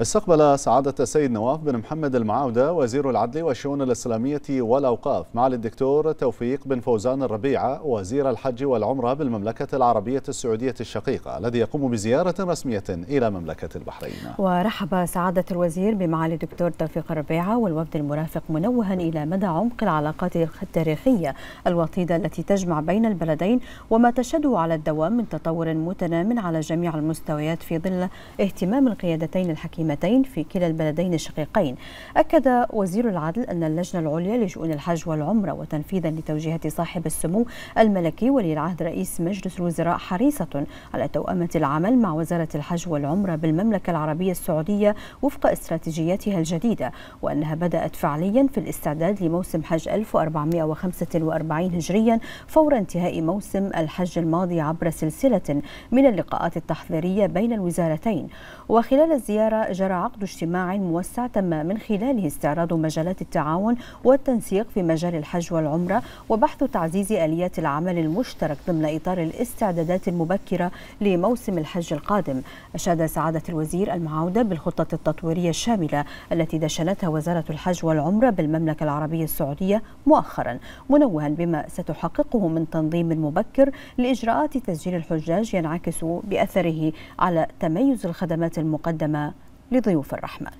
استقبل سعادة السيد نواف بن محمد المعاودة وزير العدل والشؤون الإسلامية والأوقاف معالي الدكتور توفيق بن فوزان الربيعة وزير الحج والعمرة بالمملكة العربية السعودية الشقيقة الذي يقوم بزيارة رسمية إلى مملكة البحرين ورحب سعادة الوزير بمعالي الدكتور توفيق الربيعة والوفد المرافق منوها إلى مدى عمق العلاقات التاريخية الوطيدة التي تجمع بين البلدين وما تشهده على الدوام من تطور متنام على جميع المستويات في ظل اهتمام القيادتين الحكيمتين قائمتين في كلا البلدين الشقيقين أكد وزير العدل أن اللجنة العليا لشؤون الحج والعمرة وتنفيذا لتوجيهات صاحب السمو الملكي ولي العهد رئيس مجلس الوزراء حريصة على توأمة العمل مع وزارة الحج والعمرة بالمملكة العربية السعودية وفق استراتيجيتها الجديدة وأنها بدأت فعليا في الاستعداد لموسم حج 1445 هجريا فور انتهاء موسم الحج الماضي عبر سلسلة من اللقاءات التحضيرية بين الوزارتين وخلال الزيارة جرى عقد اجتماع موسع تم من خلاله استعراض مجالات التعاون والتنسيق في مجال الحج والعمرة وبحث تعزيز آليات العمل المشترك ضمن إطار الاستعدادات المبكرة لموسم الحج القادم أشاد سعادة الوزير المعودة بالخطة التطويرية الشاملة التي دشنتها وزارة الحج والعمرة بالمملكة العربية السعودية مؤخرا منوها بما ستحققه من تنظيم مبكر لإجراءات تسجيل الحجاج ينعكس بأثره على تميز الخدمات المقدمة لضيوف الرحمن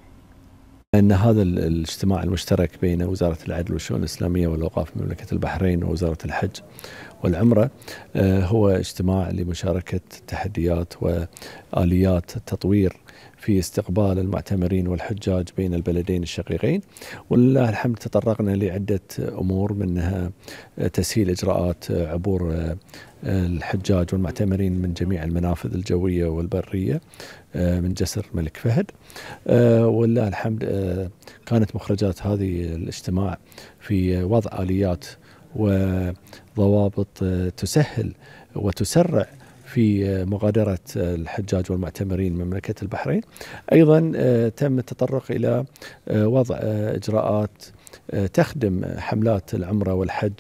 أن هذا الاجتماع المشترك بين وزارة العدل والشؤون الإسلامية والأوقاف مملكة البحرين ووزارة الحج والعمرة آه، هو اجتماع لمشاركة تحديات وآليات التطوير في استقبال المعتمرين والحجاج بين البلدين الشقيقين ولله الحمد تطرقنا لعدة أمور منها آه، تسهيل إجراءات آه، عبور الحجاج والمعتمرين من جميع المنافذ الجوية والبرية من جسر ملك فهد ولله الحمد كانت مخرجات هذه الاجتماع في وضع آليات وضوابط آه، تسهل وتسرع في آه، مغادرة الحجاج والمعتمرين من مملكة البحرين أيضا آه، تم التطرق إلى وضع إجراءات تخدم حملات العمرة والحج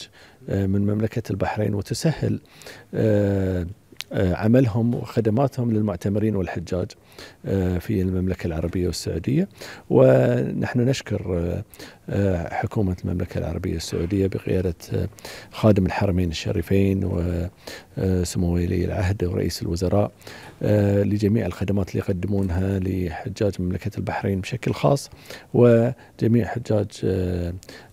من مملكة البحرين وتسهل آه، عملهم وخدماتهم للمعتمرين والحجاج آه، في المملكة العربية والسعودية ونحن نشكر آه، حكومة المملكة العربية السعودية بقيادة خادم الحرمين الشريفين وسمو ولي العهد ورئيس الوزراء لجميع الخدمات اللي يقدمونها لحجاج مملكة البحرين بشكل خاص وجميع حجاج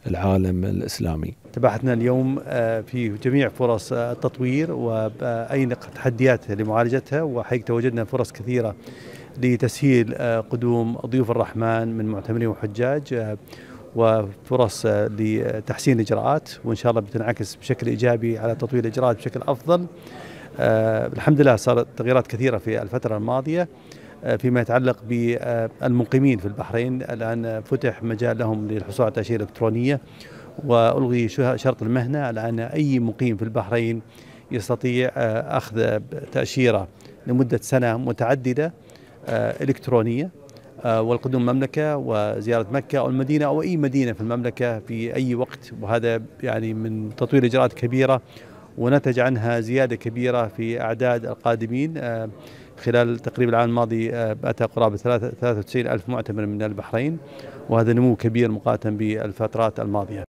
العالم الإسلامي تباحثنا اليوم آه، في جميع فرص التطوير واي تحديات لمعالجتها وحقيقة وجدنا فرص كثيرة لتسهيل آه، قدوم ضيوف الرحمن من معتمرين وحجاج آه، وفرص لتحسين الإجراءات وإن شاء الله بتنعكس بشكل إيجابي على تطوير الإجراءات بشكل أفضل الحمد لله صارت تغييرات كثيرة في الفترة الماضية فيما يتعلق بالمقيمين في البحرين الآن فتح مجال لهم للحصول على تأشيرة إلكترونية والغي شرط المهنه على ان اي مقيم في البحرين يستطيع آه، اخذ تاشيره لمده سنه متعدده آه، الكترونيه آه، والقدوم المملكه وزياره مكه او المدينه او اي مدينه في المملكه في اي وقت وهذا يعني من تطوير اجراءات كبيره ونتج عنها زياده كبيره في اعداد القادمين خلال تقريبا العام الماضي أتى قرابة 93 ألف معتمر من البحرين وهذا نمو كبير مقارنة بالفترات الماضية